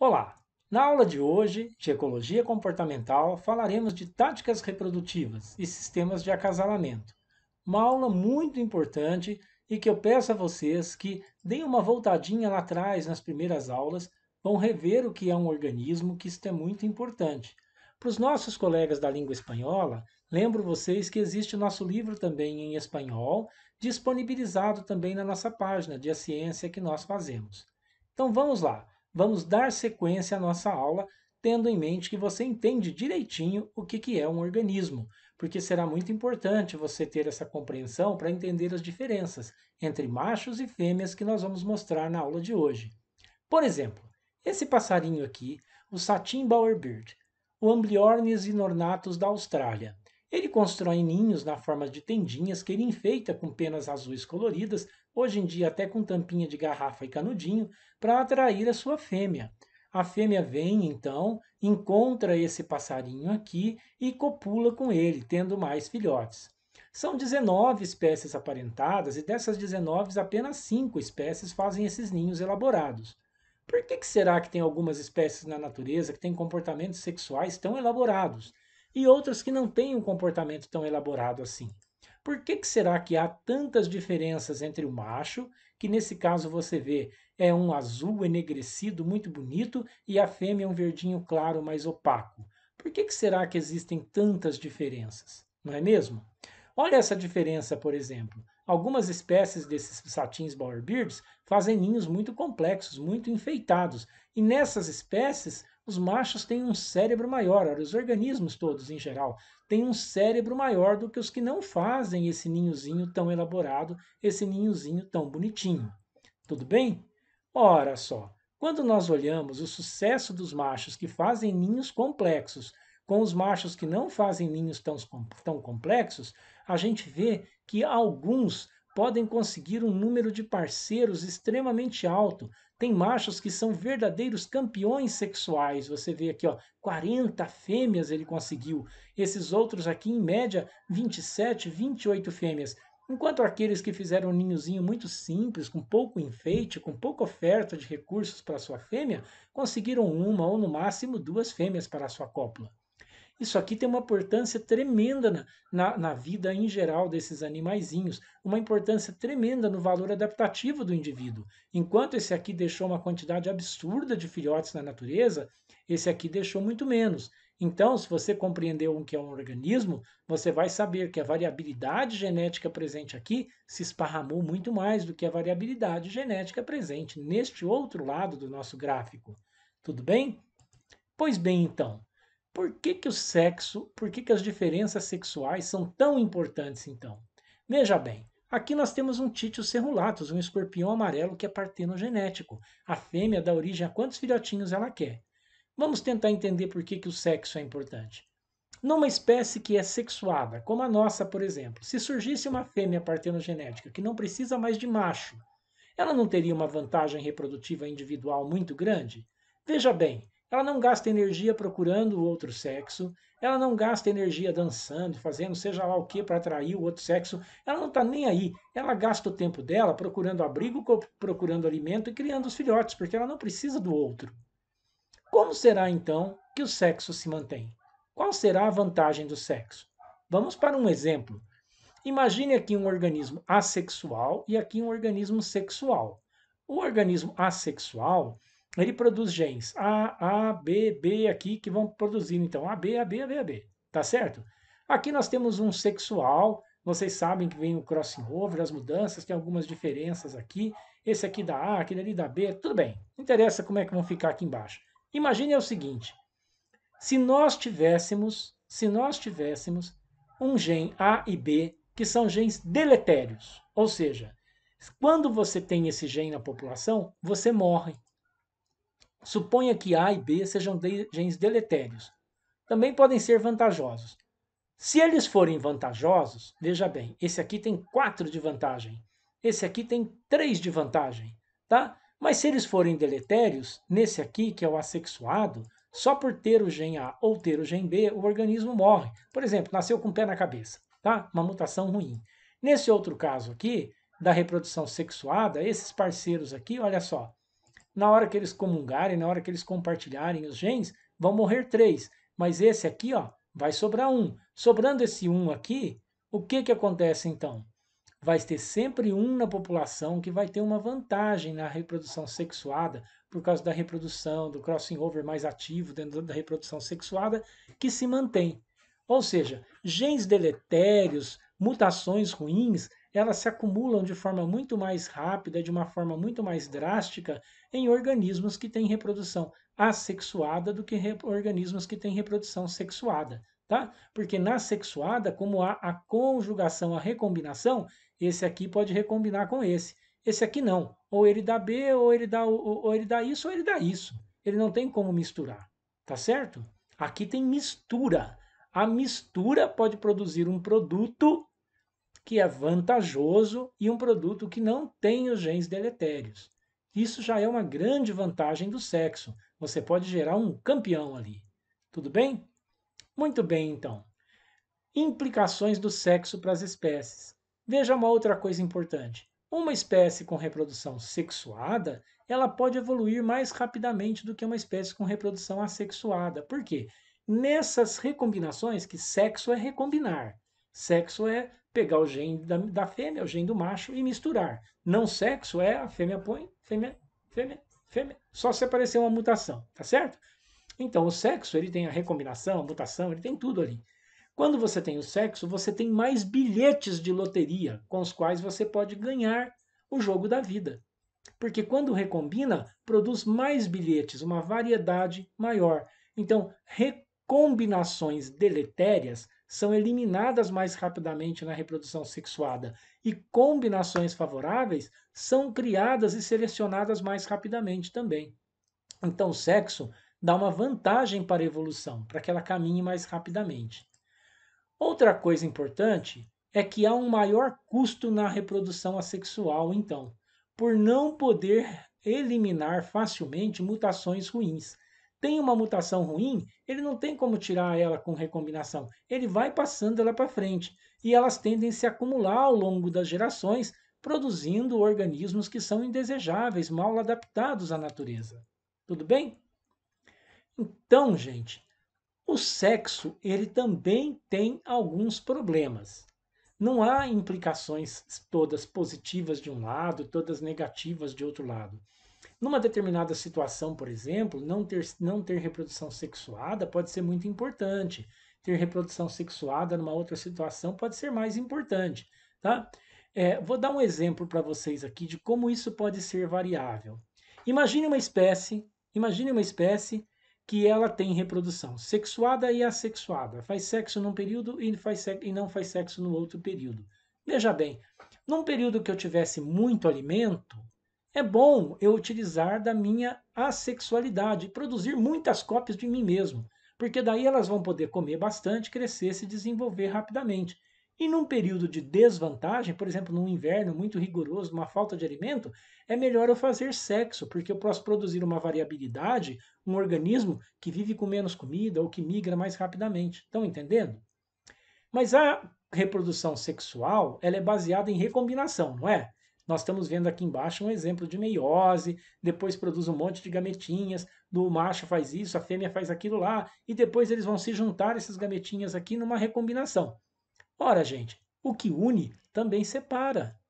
Olá! Na aula de hoje, de Ecologia Comportamental, falaremos de táticas reprodutivas e sistemas de acasalamento. Uma aula muito importante e que eu peço a vocês que deem uma voltadinha lá atrás nas primeiras aulas, vão rever o que é um organismo, que isto é muito importante. Para os nossos colegas da língua espanhola, lembro vocês que existe o nosso livro também em espanhol, disponibilizado também na nossa página de a ciência que nós fazemos. Então vamos lá! vamos dar sequência à nossa aula, tendo em mente que você entende direitinho o que, que é um organismo, porque será muito importante você ter essa compreensão para entender as diferenças entre machos e fêmeas que nós vamos mostrar na aula de hoje. Por exemplo, esse passarinho aqui, o Satin Bowerbird, o Ambliornis inornatus da Austrália. Ele constrói ninhos na forma de tendinhas que ele enfeita com penas azuis coloridas hoje em dia até com tampinha de garrafa e canudinho, para atrair a sua fêmea. A fêmea vem, então, encontra esse passarinho aqui e copula com ele, tendo mais filhotes. São 19 espécies aparentadas e dessas 19, apenas 5 espécies fazem esses ninhos elaborados. Por que, que será que tem algumas espécies na natureza que têm comportamentos sexuais tão elaborados e outras que não têm um comportamento tão elaborado assim? Por que, que será que há tantas diferenças entre o macho, que nesse caso você vê é um azul enegrecido muito bonito, e a fêmea é um verdinho claro mais opaco? Por que, que será que existem tantas diferenças? Não é mesmo? Olha essa diferença, por exemplo. Algumas espécies desses satins bowerbirds fazem ninhos muito complexos, muito enfeitados, e nessas espécies os machos têm um cérebro maior, os organismos todos em geral tem um cérebro maior do que os que não fazem esse ninhozinho tão elaborado, esse ninhozinho tão bonitinho. Tudo bem? Ora só, quando nós olhamos o sucesso dos machos que fazem ninhos complexos com os machos que não fazem ninhos tão, tão complexos, a gente vê que alguns podem conseguir um número de parceiros extremamente alto, tem machos que são verdadeiros campeões sexuais. Você vê aqui, ó, 40 fêmeas ele conseguiu. Esses outros aqui, em média, 27, 28 fêmeas. Enquanto aqueles que fizeram um ninhozinho muito simples, com pouco enfeite, com pouca oferta de recursos para sua fêmea, conseguiram uma ou no máximo duas fêmeas para a sua cópula. Isso aqui tem uma importância tremenda na, na, na vida em geral desses animaizinhos, uma importância tremenda no valor adaptativo do indivíduo. Enquanto esse aqui deixou uma quantidade absurda de filhotes na natureza, esse aqui deixou muito menos. Então, se você compreendeu o que é um organismo, você vai saber que a variabilidade genética presente aqui se esparramou muito mais do que a variabilidade genética presente neste outro lado do nosso gráfico. Tudo bem? Pois bem, então, por que, que o sexo, por que, que as diferenças sexuais são tão importantes então? Veja bem, aqui nós temos um Titio cerulatus, um escorpião amarelo que é partenogenético. A fêmea dá origem a quantos filhotinhos ela quer. Vamos tentar entender por que, que o sexo é importante. Numa espécie que é sexuada, como a nossa, por exemplo, se surgisse uma fêmea partenogenética que não precisa mais de macho, ela não teria uma vantagem reprodutiva individual muito grande? Veja bem, ela não gasta energia procurando o outro sexo, ela não gasta energia dançando, fazendo seja lá o que para atrair o outro sexo, ela não está nem aí. Ela gasta o tempo dela procurando abrigo, procurando alimento e criando os filhotes, porque ela não precisa do outro. Como será então que o sexo se mantém? Qual será a vantagem do sexo? Vamos para um exemplo. Imagine aqui um organismo assexual e aqui um organismo sexual. O organismo assexual ele produz genes A, A, B, B aqui que vão produzindo então AB, AB, AB, AB, tá certo? Aqui nós temos um sexual, vocês sabem que vem o crossing over, as mudanças, tem algumas diferenças aqui, esse aqui da A, aquele ali da B, tudo bem, interessa como é que vão ficar aqui embaixo. Imagine o seguinte, se nós tivéssemos, se nós tivéssemos um gene A e B, que são genes deletérios, ou seja, quando você tem esse gene na população, você morre. Suponha que A e B sejam genes deletérios. Também podem ser vantajosos. Se eles forem vantajosos, veja bem, esse aqui tem 4 de vantagem, esse aqui tem 3 de vantagem, tá? Mas se eles forem deletérios, nesse aqui, que é o assexuado, só por ter o gen A ou ter o gen B, o organismo morre. Por exemplo, nasceu com o pé na cabeça, tá? Uma mutação ruim. Nesse outro caso aqui, da reprodução sexuada, esses parceiros aqui, olha só, na hora que eles comungarem, na hora que eles compartilharem os genes, vão morrer três. Mas esse aqui, ó, vai sobrar um. Sobrando esse um aqui, o que, que acontece então? Vai ter sempre um na população que vai ter uma vantagem na reprodução sexuada, por causa da reprodução, do crossing over mais ativo dentro da reprodução sexuada, que se mantém. Ou seja, genes deletérios, mutações ruins, elas se acumulam de forma muito mais rápida, de uma forma muito mais drástica, em organismos que têm reprodução assexuada do que organismos que têm reprodução sexuada. Tá? Porque na sexuada, como há a conjugação, a recombinação, esse aqui pode recombinar com esse. Esse aqui não. Ou ele dá B, ou ele dá, ou, ou ele dá isso, ou ele dá isso. Ele não tem como misturar. Tá certo? Aqui tem mistura. A mistura pode produzir um produto que é vantajoso e um produto que não tem os genes deletérios. Isso já é uma grande vantagem do sexo. Você pode gerar um campeão ali. Tudo bem? Muito bem, então. Implicações do sexo para as espécies. Veja uma outra coisa importante. Uma espécie com reprodução sexuada, ela pode evoluir mais rapidamente do que uma espécie com reprodução assexuada. Por quê? Nessas recombinações, que sexo é recombinar, Sexo é pegar o gene da, da fêmea, o gene do macho e misturar. Não sexo é a fêmea põe, fêmea, fêmea, fêmea. Só se aparecer uma mutação, tá certo? Então, o sexo, ele tem a recombinação, a mutação, ele tem tudo ali. Quando você tem o sexo, você tem mais bilhetes de loteria com os quais você pode ganhar o jogo da vida. Porque quando recombina, produz mais bilhetes, uma variedade maior. Então, recombinações deletérias são eliminadas mais rapidamente na reprodução sexuada e combinações favoráveis são criadas e selecionadas mais rapidamente também. Então, o sexo dá uma vantagem para a evolução, para que ela caminhe mais rapidamente. Outra coisa importante é que há um maior custo na reprodução assexual, então, por não poder eliminar facilmente mutações ruins tem uma mutação ruim, ele não tem como tirar ela com recombinação. Ele vai passando ela para frente e elas tendem a se acumular ao longo das gerações, produzindo organismos que são indesejáveis, mal adaptados à natureza. Tudo bem? Então, gente, o sexo ele também tem alguns problemas. Não há implicações todas positivas de um lado, todas negativas de outro lado. Numa determinada situação, por exemplo, não ter, não ter reprodução sexuada pode ser muito importante. Ter reprodução sexuada numa outra situação pode ser mais importante. Tá? É, vou dar um exemplo para vocês aqui de como isso pode ser variável. Imagine uma espécie, imagine uma espécie que ela tem reprodução sexuada e assexuada. Faz sexo num período e, faz e não faz sexo no outro período. Veja bem, num período que eu tivesse muito alimento, é bom eu utilizar da minha assexualidade, produzir muitas cópias de mim mesmo, porque daí elas vão poder comer bastante, crescer, se desenvolver rapidamente. E num período de desvantagem, por exemplo, num inverno muito rigoroso, uma falta de alimento, é melhor eu fazer sexo, porque eu posso produzir uma variabilidade, um organismo que vive com menos comida ou que migra mais rapidamente. Estão entendendo? Mas a reprodução sexual ela é baseada em recombinação, não é? Nós estamos vendo aqui embaixo um exemplo de meiose, depois produz um monte de gametinhas, do macho faz isso, a fêmea faz aquilo lá, e depois eles vão se juntar, essas gametinhas aqui, numa recombinação. Ora, gente, o que une também separa.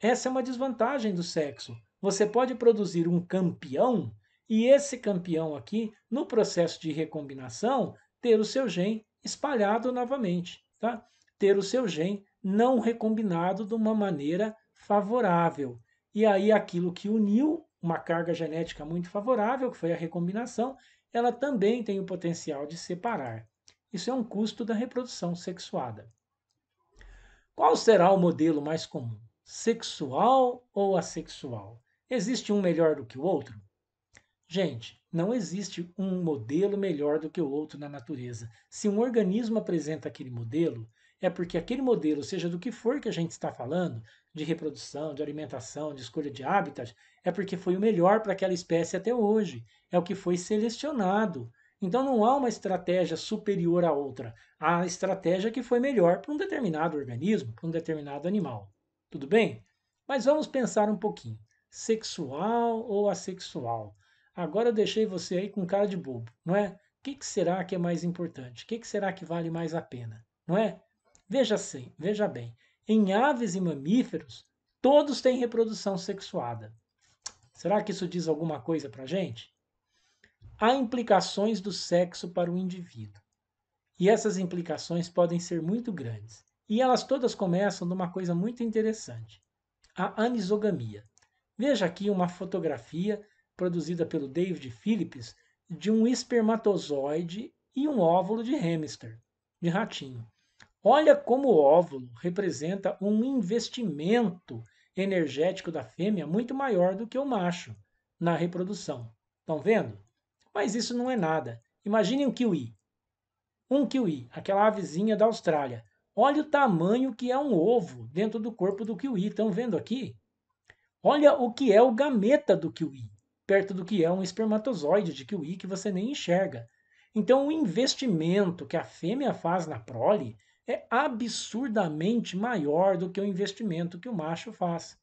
Essa é uma desvantagem do sexo. Você pode produzir um campeão e esse campeão aqui, no processo de recombinação, ter o seu gene espalhado novamente, tá? Ter o seu gene não recombinado de uma maneira favorável. E aí aquilo que uniu uma carga genética muito favorável, que foi a recombinação, ela também tem o potencial de separar. Isso é um custo da reprodução sexuada. Qual será o modelo mais comum? Sexual ou assexual? Existe um melhor do que o outro? Gente, não existe um modelo melhor do que o outro na natureza. Se um organismo apresenta aquele modelo, é porque aquele modelo, seja do que for que a gente está falando, de reprodução, de alimentação, de escolha de hábitat, é porque foi o melhor para aquela espécie até hoje. É o que foi selecionado. Então não há uma estratégia superior à outra. Há a estratégia que foi melhor para um determinado organismo, para um determinado animal. Tudo bem? Mas vamos pensar um pouquinho. Sexual ou assexual? Agora eu deixei você aí com cara de bobo, não é? O que, que será que é mais importante? O que, que será que vale mais a pena? Não é? Veja, sim, veja bem, em aves e mamíferos, todos têm reprodução sexuada. Será que isso diz alguma coisa para a gente? Há implicações do sexo para o indivíduo. E essas implicações podem ser muito grandes. E elas todas começam numa coisa muito interessante: a anisogamia. Veja aqui uma fotografia produzida pelo David Phillips de um espermatozoide e um óvulo de hamster, de ratinho. Olha como o óvulo representa um investimento energético da fêmea muito maior do que o macho na reprodução. Estão vendo? Mas isso não é nada. Imaginem um kiwi. Um kiwi, aquela avezinha da Austrália. Olha o tamanho que é um ovo dentro do corpo do kiwi. Estão vendo aqui? Olha o que é o gameta do kiwi, perto do que é um espermatozoide de kiwi que você nem enxerga. Então, o investimento que a fêmea faz na prole é absurdamente maior do que o investimento que o macho faz.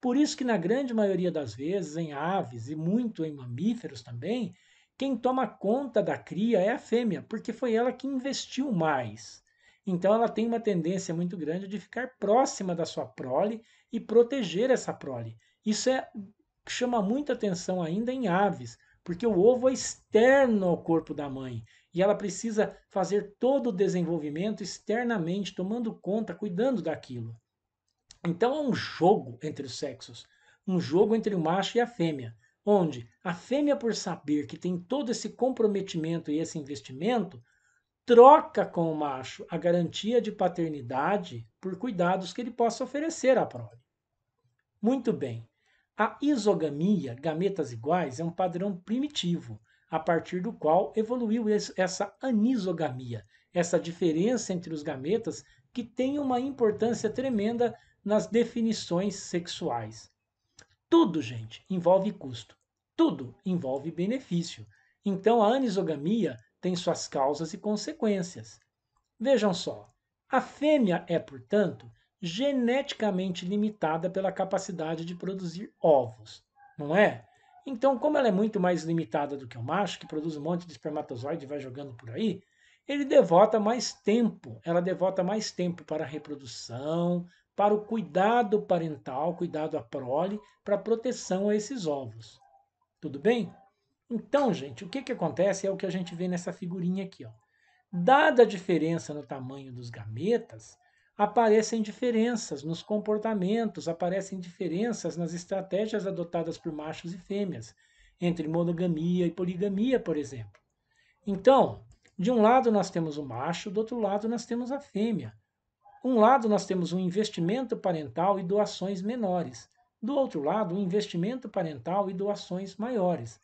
Por isso que na grande maioria das vezes, em aves e muito em mamíferos também, quem toma conta da cria é a fêmea, porque foi ela que investiu mais. Então ela tem uma tendência muito grande de ficar próxima da sua prole e proteger essa prole. Isso é, chama muita atenção ainda em aves, porque o ovo é externo ao corpo da mãe. E ela precisa fazer todo o desenvolvimento externamente, tomando conta, cuidando daquilo. Então é um jogo entre os sexos, um jogo entre o macho e a fêmea, onde a fêmea, por saber que tem todo esse comprometimento e esse investimento, troca com o macho a garantia de paternidade por cuidados que ele possa oferecer à prole. Muito bem. A isogamia, gametas iguais, é um padrão primitivo, a partir do qual evoluiu essa anisogamia, essa diferença entre os gametas que tem uma importância tremenda nas definições sexuais. Tudo, gente, envolve custo. Tudo envolve benefício. Então a anisogamia tem suas causas e consequências. Vejam só, a fêmea é, portanto, geneticamente limitada pela capacidade de produzir ovos, não é? Então, como ela é muito mais limitada do que o macho, que produz um monte de espermatozoide e vai jogando por aí, ele devota mais tempo, ela devota mais tempo para a reprodução, para o cuidado parental, cuidado à prole, para a proteção a esses ovos. Tudo bem? Então, gente, o que, que acontece é o que a gente vê nessa figurinha aqui. Ó. Dada a diferença no tamanho dos gametas, aparecem diferenças nos comportamentos, aparecem diferenças nas estratégias adotadas por machos e fêmeas, entre monogamia e poligamia, por exemplo. Então, de um lado nós temos o macho, do outro lado nós temos a fêmea. Um lado nós temos um investimento parental e doações menores. Do outro lado, um investimento parental e doações maiores.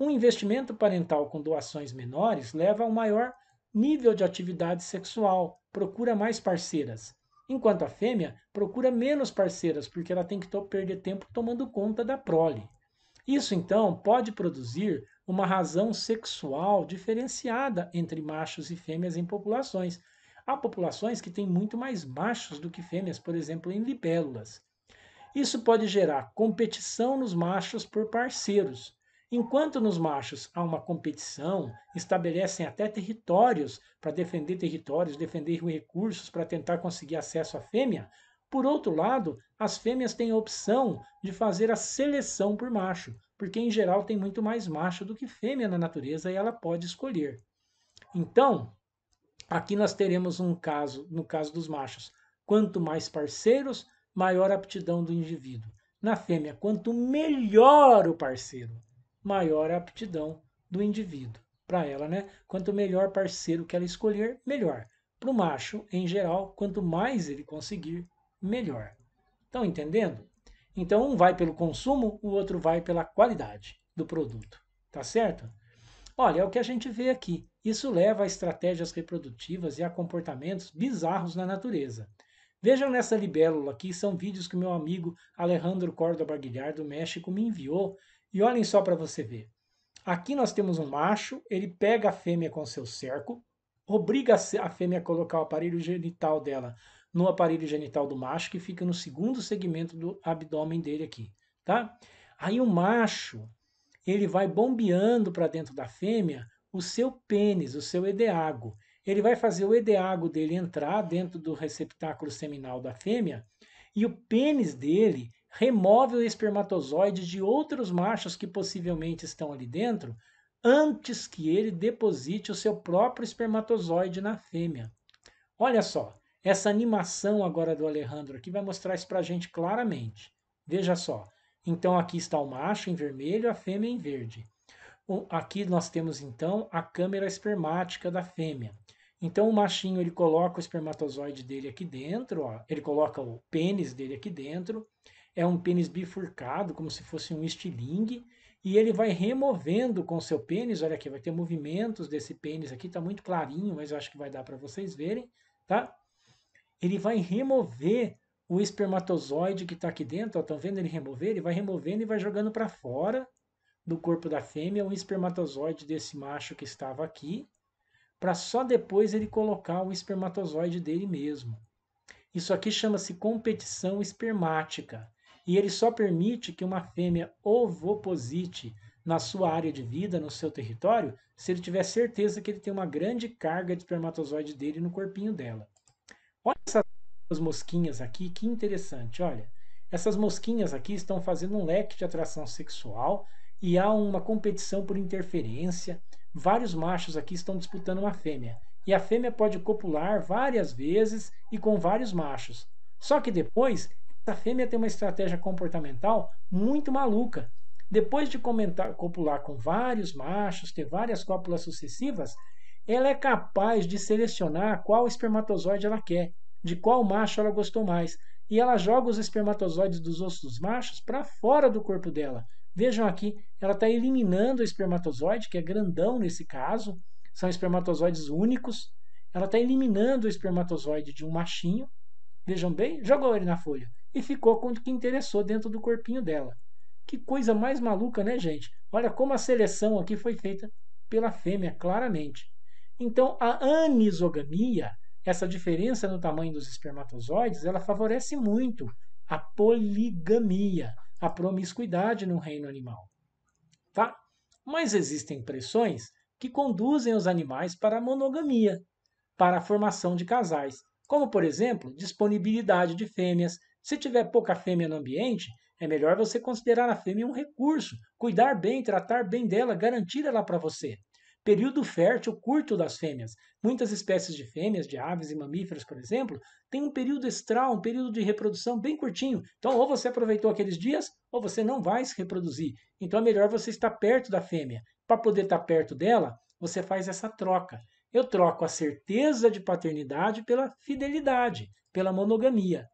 Um investimento parental com doações menores leva a um maior nível de atividade sexual, procura mais parceiras. Enquanto a fêmea procura menos parceiras, porque ela tem que perder tempo tomando conta da prole. Isso então pode produzir uma razão sexual diferenciada entre machos e fêmeas em populações. Há populações que têm muito mais machos do que fêmeas, por exemplo, em libélulas. Isso pode gerar competição nos machos por parceiros, Enquanto nos machos há uma competição, estabelecem até territórios para defender territórios, defender recursos para tentar conseguir acesso à fêmea, por outro lado, as fêmeas têm a opção de fazer a seleção por macho, porque em geral tem muito mais macho do que fêmea na natureza e ela pode escolher. Então, aqui nós teremos um caso, no caso dos machos, quanto mais parceiros, maior aptidão do indivíduo. Na fêmea, quanto melhor o parceiro, maior a aptidão do indivíduo para ela, né? Quanto melhor parceiro que ela escolher, melhor. Para o macho, em geral, quanto mais ele conseguir, melhor. Estão entendendo? Então, um vai pelo consumo, o outro vai pela qualidade do produto. Tá certo? Olha, é o que a gente vê aqui. Isso leva a estratégias reprodutivas e a comportamentos bizarros na natureza. Vejam nessa libélula aqui, são vídeos que meu amigo Alejandro Córdoba Guilhar do México me enviou e olhem só para você ver. Aqui nós temos um macho, ele pega a fêmea com seu cerco, obriga a fêmea a colocar o aparelho genital dela no aparelho genital do macho, que fica no segundo segmento do abdômen dele aqui, tá? Aí o macho, ele vai bombeando para dentro da fêmea o seu pênis, o seu edeago. Ele vai fazer o edeago dele entrar dentro do receptáculo seminal da fêmea e o pênis dele remove o espermatozoide de outros machos que possivelmente estão ali dentro antes que ele deposite o seu próprio espermatozoide na fêmea. Olha só, essa animação agora do Alejandro aqui vai mostrar isso para a gente claramente. Veja só, então aqui está o macho em vermelho, a fêmea em verde. Aqui nós temos então a câmera espermática da fêmea. Então o machinho ele coloca o espermatozoide dele aqui dentro, ó, ele coloca o pênis dele aqui dentro, é um pênis bifurcado, como se fosse um estilingue, e ele vai removendo com seu pênis, olha aqui, vai ter movimentos desse pênis aqui, está muito clarinho, mas eu acho que vai dar para vocês verem, tá? Ele vai remover o espermatozoide que está aqui dentro, estão vendo ele remover? Ele vai removendo e vai jogando para fora do corpo da fêmea o espermatozoide desse macho que estava aqui, para só depois ele colocar o espermatozoide dele mesmo. Isso aqui chama-se competição espermática e ele só permite que uma fêmea ovoposite na sua área de vida, no seu território, se ele tiver certeza que ele tem uma grande carga de espermatozoide dele no corpinho dela. Olha essas mosquinhas aqui, que interessante, olha. Essas mosquinhas aqui estão fazendo um leque de atração sexual e há uma competição por interferência. Vários machos aqui estão disputando uma fêmea. E a fêmea pode copular várias vezes e com vários machos. Só que depois essa fêmea tem uma estratégia comportamental muito maluca. Depois de comentar, copular com vários machos, ter várias cópulas sucessivas, ela é capaz de selecionar qual espermatozoide ela quer, de qual macho ela gostou mais. E ela joga os espermatozoides dos outros machos para fora do corpo dela. Vejam aqui, ela está eliminando o espermatozoide, que é grandão nesse caso, são espermatozoides únicos. Ela está eliminando o espermatozoide de um machinho. Vejam bem, jogou ele na folha e ficou com o que interessou dentro do corpinho dela. Que coisa mais maluca, né, gente? Olha como a seleção aqui foi feita pela fêmea, claramente. Então, a anisogamia, essa diferença no tamanho dos espermatozoides, ela favorece muito a poligamia, a promiscuidade no reino animal. Tá? Mas existem pressões que conduzem os animais para a monogamia, para a formação de casais, como, por exemplo, disponibilidade de fêmeas, se tiver pouca fêmea no ambiente, é melhor você considerar a fêmea um recurso, cuidar bem, tratar bem dela, garantir ela para você. Período fértil curto das fêmeas. Muitas espécies de fêmeas, de aves e mamíferos, por exemplo, têm um período estral, um período de reprodução bem curtinho. Então, ou você aproveitou aqueles dias, ou você não vai se reproduzir. Então, é melhor você estar perto da fêmea. Para poder estar perto dela, você faz essa troca. Eu troco a certeza de paternidade pela fidelidade, pela monogamia.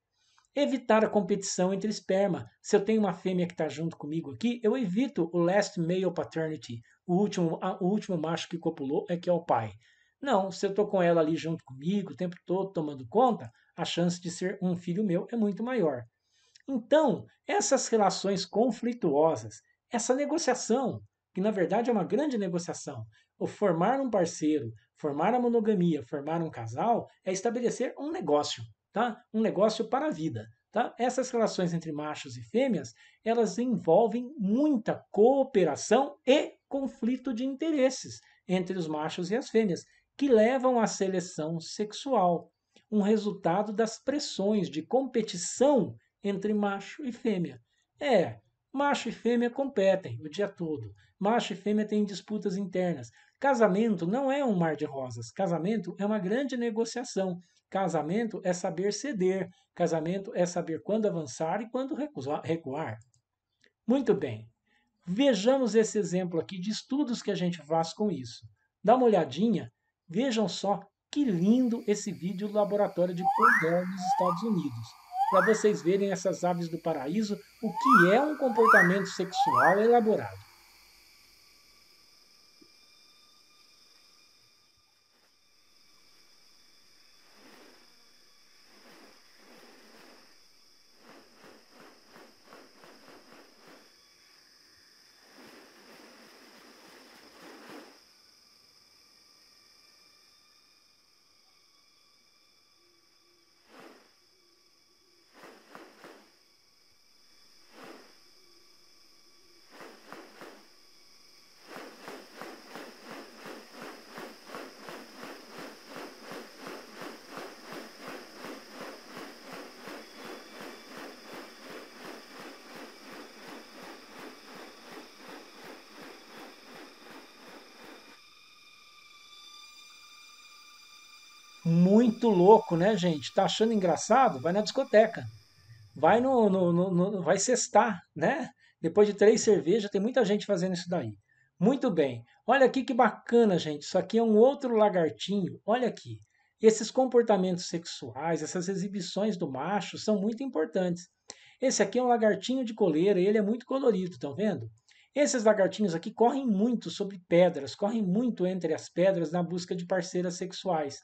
Evitar a competição entre esperma. Se eu tenho uma fêmea que está junto comigo aqui, eu evito o last male paternity, o último, a, o último macho que copulou é que é o pai. Não, se eu estou com ela ali junto comigo o tempo todo tomando conta, a chance de ser um filho meu é muito maior. Então, essas relações conflituosas, essa negociação, que na verdade é uma grande negociação, o formar um parceiro, formar a monogamia, formar um casal, é estabelecer um negócio tá? Um negócio para a vida, tá? Essas relações entre machos e fêmeas, elas envolvem muita cooperação e conflito de interesses entre os machos e as fêmeas, que levam à seleção sexual, um resultado das pressões de competição entre macho e fêmea. É, macho e fêmea competem o dia todo. Macho e fêmea têm disputas internas. Casamento não é um mar de rosas. Casamento é uma grande negociação. Casamento é saber ceder. Casamento é saber quando avançar e quando recuar. Muito bem. Vejamos esse exemplo aqui de estudos que a gente faz com isso. Dá uma olhadinha. Vejam só que lindo esse vídeo do laboratório de Cornell nos Estados Unidos. Para vocês verem essas aves do paraíso, o que é um comportamento sexual elaborado. muito louco, né, gente? Tá achando engraçado? Vai na discoteca. Vai no, no, no, no vai cestar, né? Depois de três cervejas, tem muita gente fazendo isso daí. Muito bem. Olha aqui que bacana, gente. Isso aqui é um outro lagartinho. Olha aqui. Esses comportamentos sexuais, essas exibições do macho são muito importantes. Esse aqui é um lagartinho de coleira, ele é muito colorido, estão vendo? Esses lagartinhos aqui correm muito sobre pedras, correm muito entre as pedras na busca de parceiras sexuais.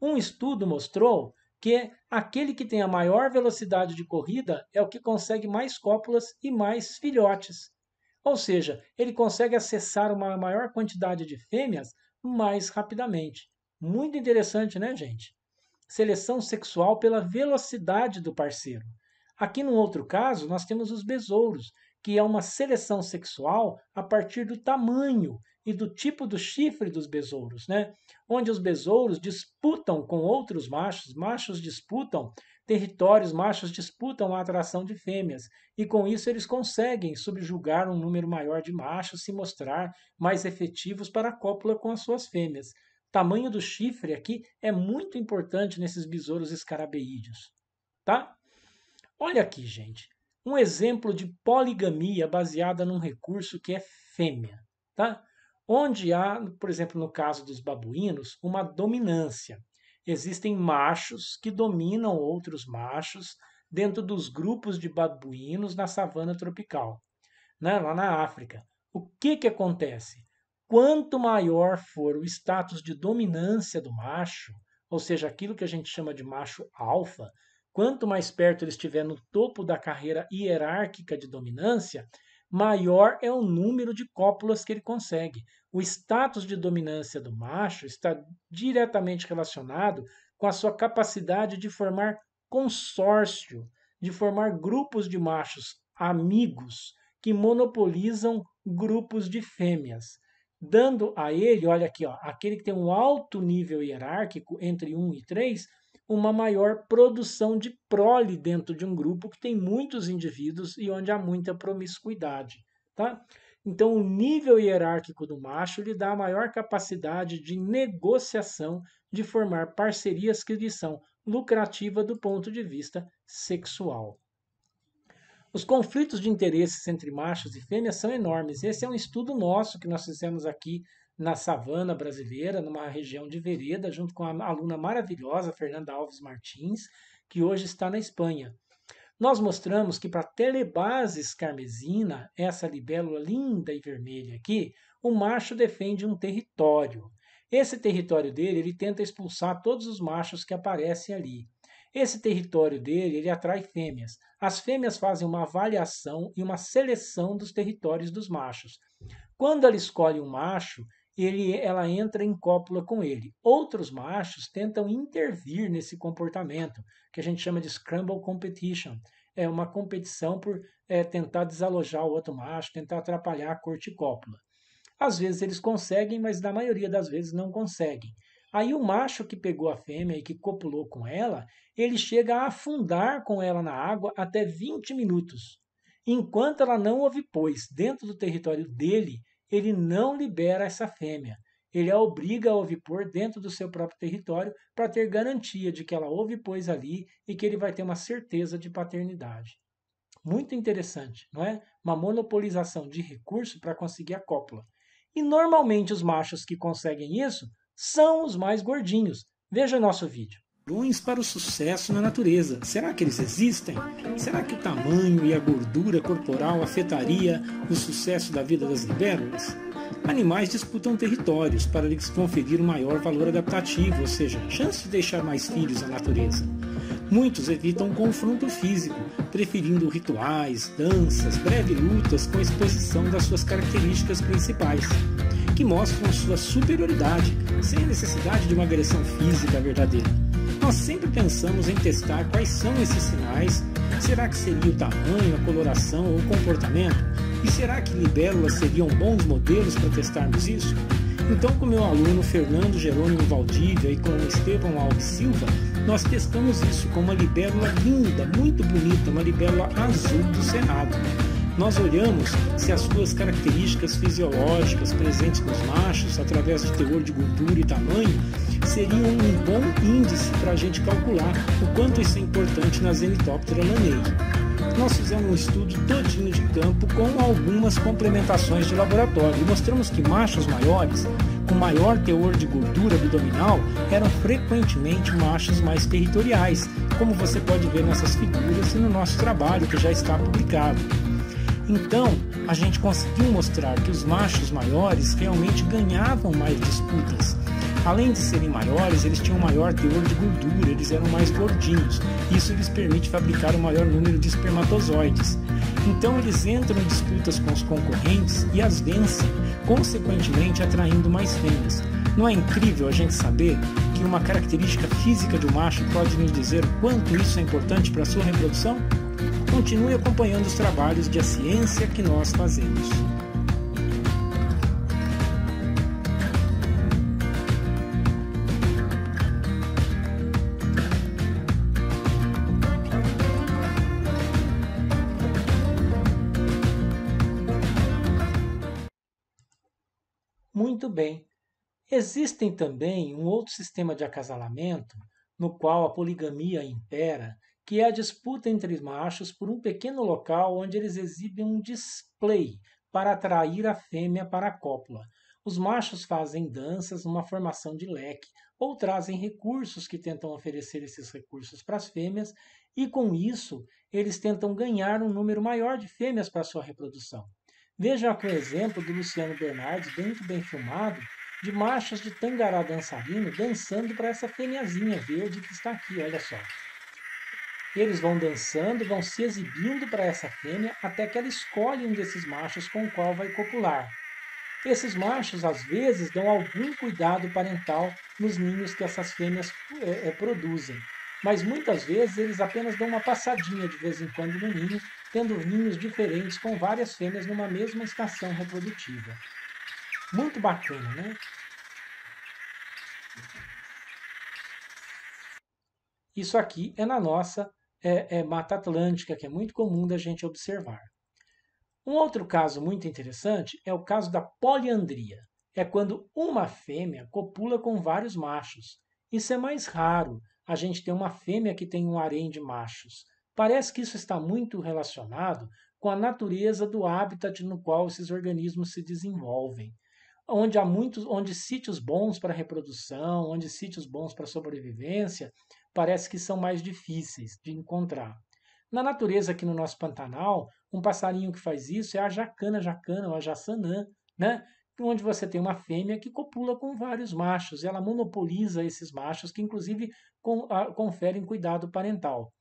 Um estudo mostrou que aquele que tem a maior velocidade de corrida é o que consegue mais cópulas e mais filhotes. Ou seja, ele consegue acessar uma maior quantidade de fêmeas mais rapidamente. Muito interessante, né, gente? Seleção sexual pela velocidade do parceiro. Aqui, no outro caso, nós temos os besouros, que é uma seleção sexual a partir do tamanho e do tipo do chifre dos besouros, né? Onde os besouros disputam com outros machos, machos disputam territórios, machos disputam a atração de fêmeas, e com isso eles conseguem subjugar um número maior de machos, se mostrar mais efetivos para a cópula com as suas fêmeas. O tamanho do chifre aqui é muito importante nesses besouros escarabeídeos, tá? Olha aqui, gente, um exemplo de poligamia baseada num recurso que é fêmea, tá? onde há, por exemplo, no caso dos babuínos, uma dominância. Existem machos que dominam outros machos dentro dos grupos de babuínos na savana tropical, né? lá na África. O que, que acontece? Quanto maior for o status de dominância do macho, ou seja, aquilo que a gente chama de macho alfa, quanto mais perto ele estiver no topo da carreira hierárquica de dominância, maior é o número de cópulas que ele consegue. O status de dominância do macho está diretamente relacionado com a sua capacidade de formar consórcio, de formar grupos de machos amigos que monopolizam grupos de fêmeas, dando a ele, olha aqui, ó, aquele que tem um alto nível hierárquico entre 1 e 3, uma maior produção de prole dentro de um grupo que tem muitos indivíduos e onde há muita promiscuidade, tá? Então, o nível hierárquico do macho lhe dá a maior capacidade de negociação, de formar parcerias que lhe são lucrativas do ponto de vista sexual. Os conflitos de interesses entre machos e fêmeas são enormes. Esse é um estudo nosso que nós fizemos aqui na savana brasileira, numa região de vereda, junto com a aluna maravilhosa Fernanda Alves Martins, que hoje está na Espanha. Nós mostramos que para telebases carmesina, essa libélula linda e vermelha aqui, o macho defende um território. Esse território dele, ele tenta expulsar todos os machos que aparecem ali. Esse território dele, ele atrai fêmeas. As fêmeas fazem uma avaliação e uma seleção dos territórios dos machos. Quando ela escolhe um macho, ele, ela entra em cópula com ele. Outros machos tentam intervir nesse comportamento, que a gente chama de scramble competition. É uma competição por é, tentar desalojar o outro macho, tentar atrapalhar a corte cópula. Às vezes eles conseguem, mas na maioria das vezes não conseguem. Aí o macho que pegou a fêmea e que copulou com ela, ele chega a afundar com ela na água até 20 minutos, enquanto ela não pois dentro do território dele ele não libera essa fêmea. Ele a obriga a ovipor dentro do seu próprio território para ter garantia de que ela ovipôs ali e que ele vai ter uma certeza de paternidade. Muito interessante, não é? Uma monopolização de recurso para conseguir a cópula. E normalmente os machos que conseguem isso são os mais gordinhos. Veja nosso vídeo padrões para o sucesso na natureza. Será que eles existem? Será que o tamanho e a gordura corporal afetaria o sucesso da vida das libélulas? Animais disputam territórios para lhes conferir um maior valor adaptativo, ou seja, chance de deixar mais filhos à natureza. Muitos evitam confronto físico, preferindo rituais, danças, breves lutas com exposição das suas características principais, que mostram sua superioridade, sem a necessidade de uma agressão física verdadeira. Nós sempre pensamos em testar quais são esses sinais. Será que seria o tamanho, a coloração ou o comportamento? E será que libélulas seriam bons modelos para testarmos isso? Então, com meu aluno Fernando Jerônimo Valdívia e com o Estevão Alves Silva, nós testamos isso com uma libélula linda, muito bonita, uma libélula azul do Cerrado. Nós olhamos se as suas características fisiológicas presentes nos machos, através do teor de gordura e tamanho, seriam um bom índice para a gente calcular o quanto isso é importante na Zenitoptera lanei nós fizemos um estudo todinho de campo com algumas complementações de laboratório e mostramos que machos maiores, com maior teor de gordura abdominal, eram frequentemente machos mais territoriais, como você pode ver nessas figuras e no nosso trabalho que já está publicado. Então, a gente conseguiu mostrar que os machos maiores realmente ganhavam mais disputas. Além de serem maiores, eles tinham maior teor de gordura, eles eram mais gordinhos. Isso lhes permite fabricar o um maior número de espermatozoides. Então eles entram em disputas com os concorrentes e as vencem, consequentemente atraindo mais fêmeas. Não é incrível a gente saber que uma característica física de um macho pode nos dizer o quanto isso é importante para a sua reprodução? continue acompanhando os trabalhos de a ciência que nós fazemos. Muito bem. Existem também um outro sistema de acasalamento no qual a poligamia impera que é a disputa entre machos por um pequeno local onde eles exibem um display para atrair a fêmea para a cópula. Os machos fazem danças numa formação de leque ou trazem recursos que tentam oferecer esses recursos para as fêmeas, e com isso eles tentam ganhar um número maior de fêmeas para sua reprodução. Veja aqui o exemplo do Luciano Bernardes, muito bem filmado, de machos de tangará dançarino dançando para essa fêmeazinha verde que está aqui, olha só. Eles vão dançando, vão se exibindo para essa fêmea até que ela escolhe um desses machos com o qual vai copular. Esses machos, às vezes, dão algum cuidado parental nos ninhos que essas fêmeas é, é produzem, mas muitas vezes eles apenas dão uma passadinha de vez em quando no ninho, tendo ninhos diferentes com várias fêmeas numa mesma estação reprodutiva. Muito bacana, né? Isso aqui é na nossa é, é Mata Atlântica, que é muito comum da gente observar. Um outro caso muito interessante é o caso da poliandria. É quando uma fêmea copula com vários machos. Isso é mais raro. A gente tem uma fêmea que tem um harém de machos. Parece que isso está muito relacionado com a natureza do habitat no qual esses organismos se desenvolvem, onde há muitos, onde sítios bons para reprodução, onde sítios bons para sobrevivência, parece que são mais difíceis de encontrar. Na natureza, aqui no nosso Pantanal, um passarinho que faz isso é a jacana-jacana ou a jaçanã, né? onde você tem uma fêmea que copula com vários machos, e ela monopoliza esses machos, que inclusive com, a, ah, conferem cuidado parental.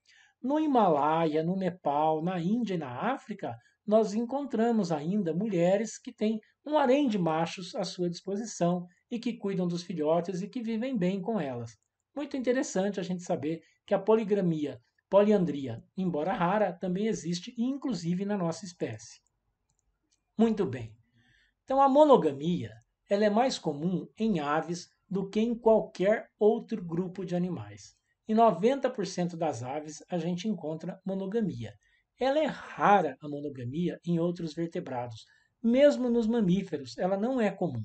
No Himalaia, no Nepal, na Índia e na África, nós encontramos ainda mulheres que têm um harém de machos à sua disposição e que cuidam dos filhotes e que vivem bem com elas. Muito interessante a gente saber que a poligramia, poliandria, embora rara, também existe, inclusive na nossa espécie. Muito bem. Então a monogamia ela é mais comum em aves do que em qualquer outro grupo de animais. Em 90% das aves a gente encontra monogamia. Ela é rara a monogamia em outros vertebrados, mesmo nos mamíferos, ela não é comum.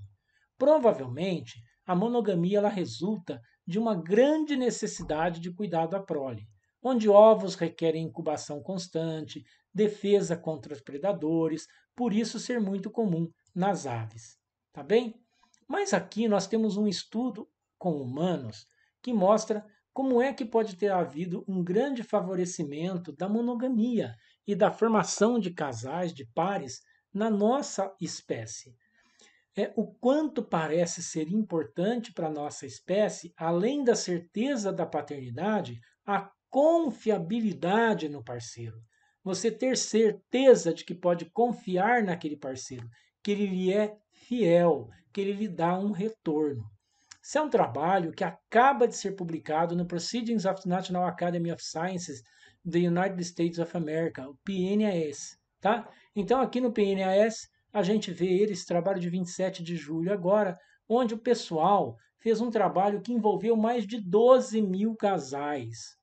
Provavelmente, a monogamia ela resulta de uma grande necessidade de cuidado à prole, onde ovos requerem incubação constante, defesa contra os predadores, por isso ser muito comum nas aves. Tá bem? Mas aqui nós temos um estudo com humanos que mostra como é que pode ter havido um grande favorecimento da monogamia e da formação de casais, de pares, na nossa espécie é o quanto parece ser importante para a nossa espécie, além da certeza da paternidade, a confiabilidade no parceiro. Você ter certeza de que pode confiar naquele parceiro, que ele lhe é fiel, que ele lhe dá um retorno. Isso é um trabalho que acaba de ser publicado no Proceedings of the National Academy of Sciences the United States of America, o PNAS, tá? Então aqui no PNAS a gente vê esse trabalho de 27 de julho agora, onde o pessoal fez um trabalho que envolveu mais de 12 mil casais,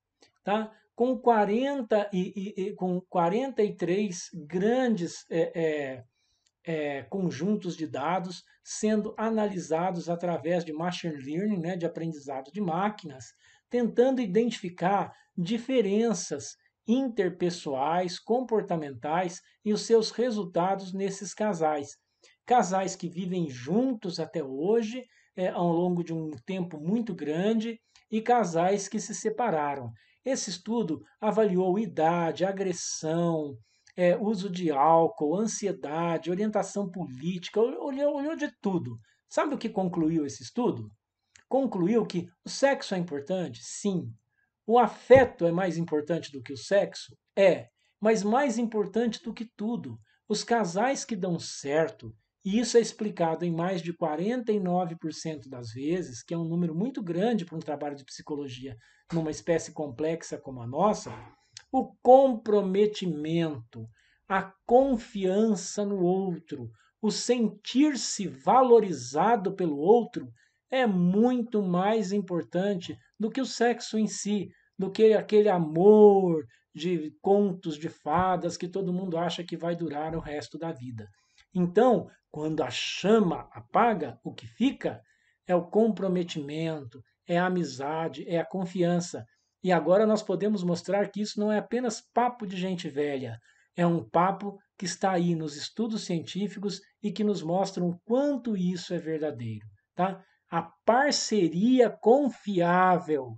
tá? com, 40 e, e, e com 43 grandes é, é, é, conjuntos de dados sendo analisados através de machine learning, né, de aprendizado de máquinas, tentando identificar diferenças interpessoais, comportamentais e os seus resultados nesses casais. Casais que vivem juntos até hoje, é, ao longo de um tempo muito grande, e casais que se separaram. Esse estudo avaliou idade, agressão, é, uso de álcool, ansiedade, orientação política, olhou, olhou de tudo. Sabe o que concluiu esse estudo? Concluiu que o sexo é importante? Sim, o afeto é mais importante do que o sexo? É, mas mais importante do que tudo, os casais que dão certo, e isso é explicado em mais de 49% das vezes, que é um número muito grande para um trabalho de psicologia numa espécie complexa como a nossa, o comprometimento, a confiança no outro, o sentir-se valorizado pelo outro é muito mais importante do que o sexo em si, do que aquele amor de contos de fadas que todo mundo acha que vai durar o resto da vida. Então, quando a chama apaga, o que fica é o comprometimento, é a amizade, é a confiança. E agora nós podemos mostrar que isso não é apenas papo de gente velha, é um papo que está aí nos estudos científicos e que nos mostram o quanto isso é verdadeiro, tá? A parceria confiável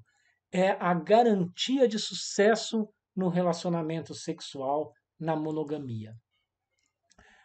é a garantia de sucesso no relacionamento sexual, na monogamia.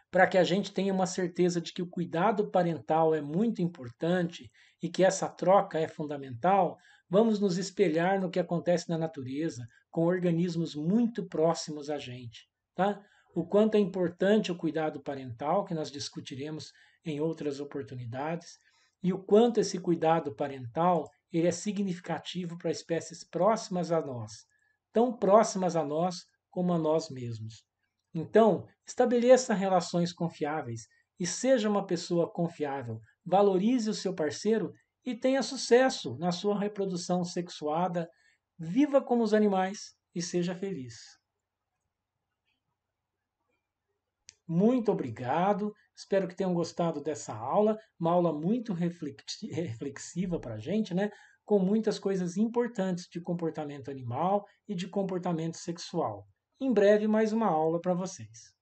Para que a gente tenha uma certeza de que o cuidado parental é muito importante e que essa troca é fundamental, vamos nos espelhar no que acontece na natureza, com organismos muito próximos a gente. Tá? O quanto é importante o cuidado parental, que nós discutiremos em outras oportunidades, e o quanto esse cuidado parental ele é significativo para espécies próximas a nós, tão próximas a nós como a nós mesmos. Então, estabeleça relações confiáveis e seja uma pessoa confiável. Valorize o seu parceiro e tenha sucesso na sua reprodução sexuada. Viva como os animais e seja feliz. Muito obrigado. Espero que tenham gostado dessa aula, uma aula muito reflexiva para a gente, né? com muitas coisas importantes de comportamento animal e de comportamento sexual. Em breve, mais uma aula para vocês.